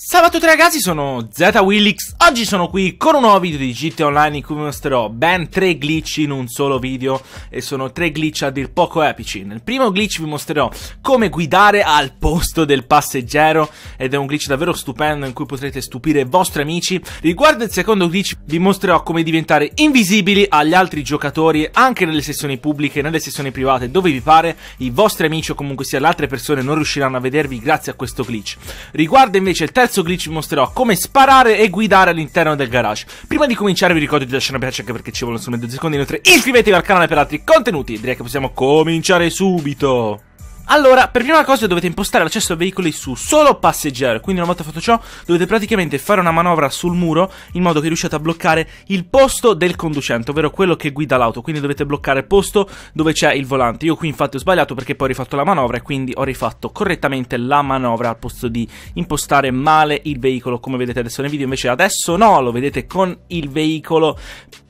Salve a tutti ragazzi, sono ZWillix, oggi sono qui con un nuovo video di GT Online in cui vi mostrerò ben tre glitch in un solo video e sono tre glitch a dir poco epici. Nel primo glitch vi mostrerò come guidare al posto del passeggero ed è un glitch davvero stupendo in cui potrete stupire i vostri amici. Riguardo il secondo glitch vi mostrerò come diventare invisibili agli altri giocatori anche nelle sessioni pubbliche, nelle sessioni private, dove vi pare, i vostri amici o comunque sia le altre persone non riusciranno a vedervi grazie a questo glitch. Riguardo invece il terzo terzo glitch vi mostrerò come sparare e guidare all'interno del garage. Prima di cominciare vi ricordo di lasciare un piace anche perché ci vogliono solo mezzo secondo, inoltre iscrivetevi al canale per altri contenuti. Direi che possiamo cominciare subito. Allora, per prima cosa dovete impostare l'accesso ai veicoli su solo passeggero, quindi una volta fatto ciò dovete praticamente fare una manovra sul muro in modo che riusciate a bloccare il posto del conducente, ovvero quello che guida l'auto, quindi dovete bloccare il posto dove c'è il volante. Io qui infatti ho sbagliato perché poi ho rifatto la manovra e quindi ho rifatto correttamente la manovra al posto di impostare male il veicolo come vedete adesso nel video, invece adesso no, lo vedete con il veicolo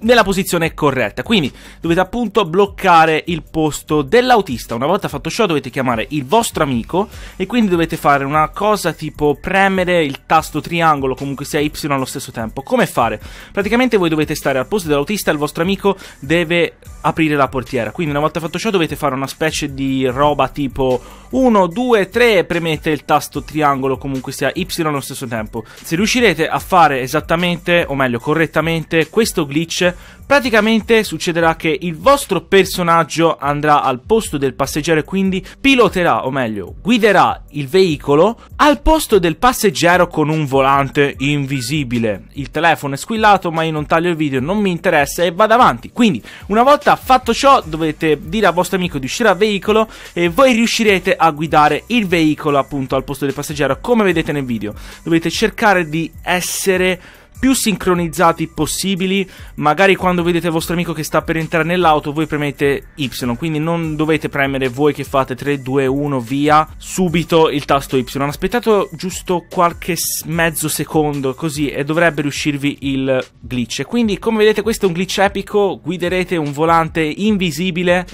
nella posizione corretta. Quindi dovete appunto bloccare il posto dell'autista. Una volta fatto ciò dovete chiamare chiamare il vostro amico e quindi dovete fare una cosa tipo premere il tasto triangolo, comunque sia Y allo stesso tempo. Come fare? Praticamente voi dovete stare al posto dell'autista e il vostro amico deve aprire la portiera. Quindi una volta fatto ciò dovete fare una specie di roba tipo 1, 2, 3 e premete il tasto triangolo, comunque sia Y allo stesso tempo. Se riuscirete a fare esattamente, o meglio correttamente, questo glitch, praticamente succederà che il vostro personaggio andrà al posto del passeggero e quindi pilota piloterà, o meglio, guiderà il veicolo al posto del passeggero con un volante invisibile. Il telefono è squillato, ma io non taglio il video, non mi interessa e vado avanti. Quindi, una volta fatto ciò, dovete dire al vostro amico di uscire dal veicolo e voi riuscirete a guidare il veicolo appunto al posto del passeggero, come vedete nel video. Dovete cercare di essere più sincronizzati possibili. Magari quando vedete il vostro amico che sta per entrare nell'auto, voi premete Y, quindi non dovete premere voi che fate 3, 2, 1, via, subito il tasto Y. Aspettate giusto qualche mezzo secondo così e dovrebbe riuscirvi il glitch. Quindi, come vedete, questo è un glitch epico, guiderete un volante invisibile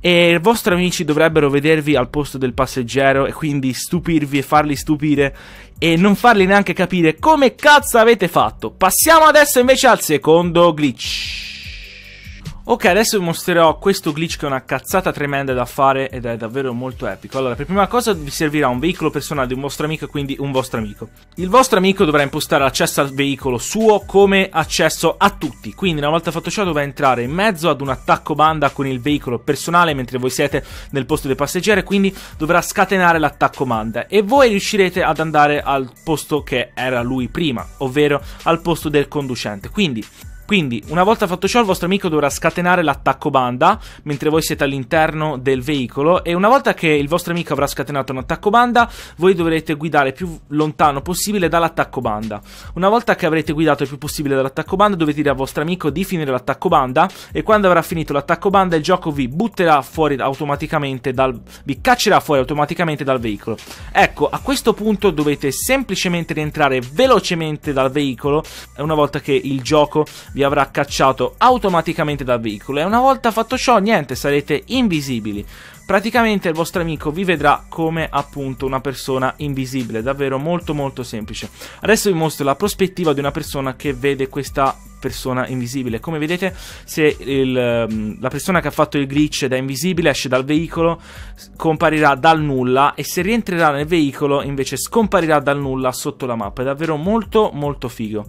e i vostri amici dovrebbero vedervi al posto del passeggero e quindi stupirvi e farli stupire e non farli neanche capire come cazzo avete fatto. Passiamo adesso invece al secondo glitch. Ok, adesso vi mostrerò questo glitch che è una cazzata tremenda da fare ed è davvero molto epico. Allora, per prima cosa vi servirà un veicolo personale di un vostro amico quindi un vostro amico. Il vostro amico dovrà impostare l'accesso al veicolo suo come accesso a tutti, quindi una volta fatto ciò dovrà entrare in mezzo ad un attacco banda con il veicolo personale mentre voi siete nel posto dei passeggeri, quindi dovrà scatenare l'attacco banda e voi riuscirete ad andare al posto che era lui prima, ovvero al posto del conducente. Quindi quindi, una volta fatto ciò, il vostro amico dovrà scatenare l'attacco banda mentre voi siete all'interno del veicolo. E una volta che il vostro amico avrà scatenato un attacco banda, voi dovrete guidare più lontano possibile dall'attacco banda. Una volta che avrete guidato il più possibile dall'attacco banda, dovete dire al vostro amico di finire l'attacco banda. E quando avrà finito l'attacco banda, il gioco vi butterà fuori automaticamente dal. vi caccerà fuori automaticamente dal veicolo. Ecco, a questo punto dovete semplicemente rientrare velocemente dal veicolo. Una volta che il gioco vi vi avrà cacciato automaticamente dal veicolo e una volta fatto ciò niente sarete invisibili Praticamente il vostro amico vi vedrà come appunto una persona invisibile, davvero molto molto semplice. Adesso vi mostro la prospettiva di una persona che vede questa persona invisibile. Come vedete, se il, mm, la persona che ha fatto il glitch da invisibile esce dal veicolo, comparirà dal nulla e se rientrerà nel veicolo invece scomparirà dal nulla sotto la mappa. È davvero molto molto figo.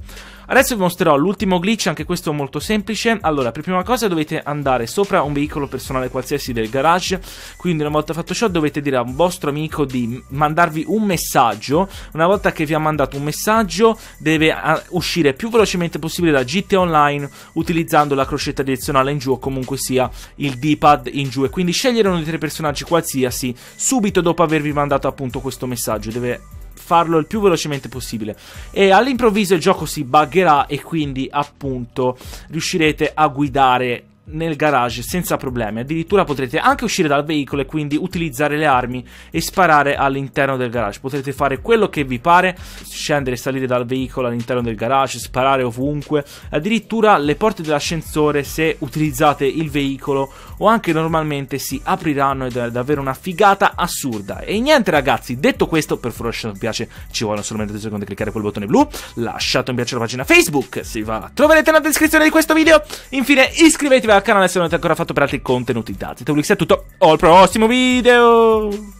Adesso vi mostrerò l'ultimo glitch, anche questo molto semplice. Allora, per prima cosa dovete andare sopra un veicolo personale qualsiasi del garage quindi, una volta fatto ciò, dovete dire a un vostro amico di mandarvi un messaggio. Una volta che vi ha mandato un messaggio, deve ah, uscire più velocemente possibile da GT Online utilizzando la crocetta direzionale in giù o comunque sia il D-pad in giù. E quindi scegliere uno dei tre personaggi qualsiasi subito dopo avervi mandato appunto questo messaggio. Deve farlo il più velocemente possibile. E all'improvviso il gioco si buggerà e quindi appunto riuscirete a guidare nel garage senza problemi. Addirittura potrete anche uscire dal veicolo e quindi utilizzare le armi e sparare all'interno del garage. Potrete fare quello che vi pare, scendere e salire dal veicolo all'interno del garage, sparare ovunque. Addirittura le porte dell'ascensore, se utilizzate il veicolo o anche normalmente, si apriranno ed è davvero una figata assurda. E niente ragazzi, detto questo, per favore lasciate piace, ci vogliono solamente due secondi, cliccare quel bottone blu, lasciate un piace alla pagina Facebook, si va, troverete nella descrizione di questo video. Infine iscrivetevi a canale se non avete ancora fatto per altri contenuti dati. Da Ulix è tutto, al prossimo video!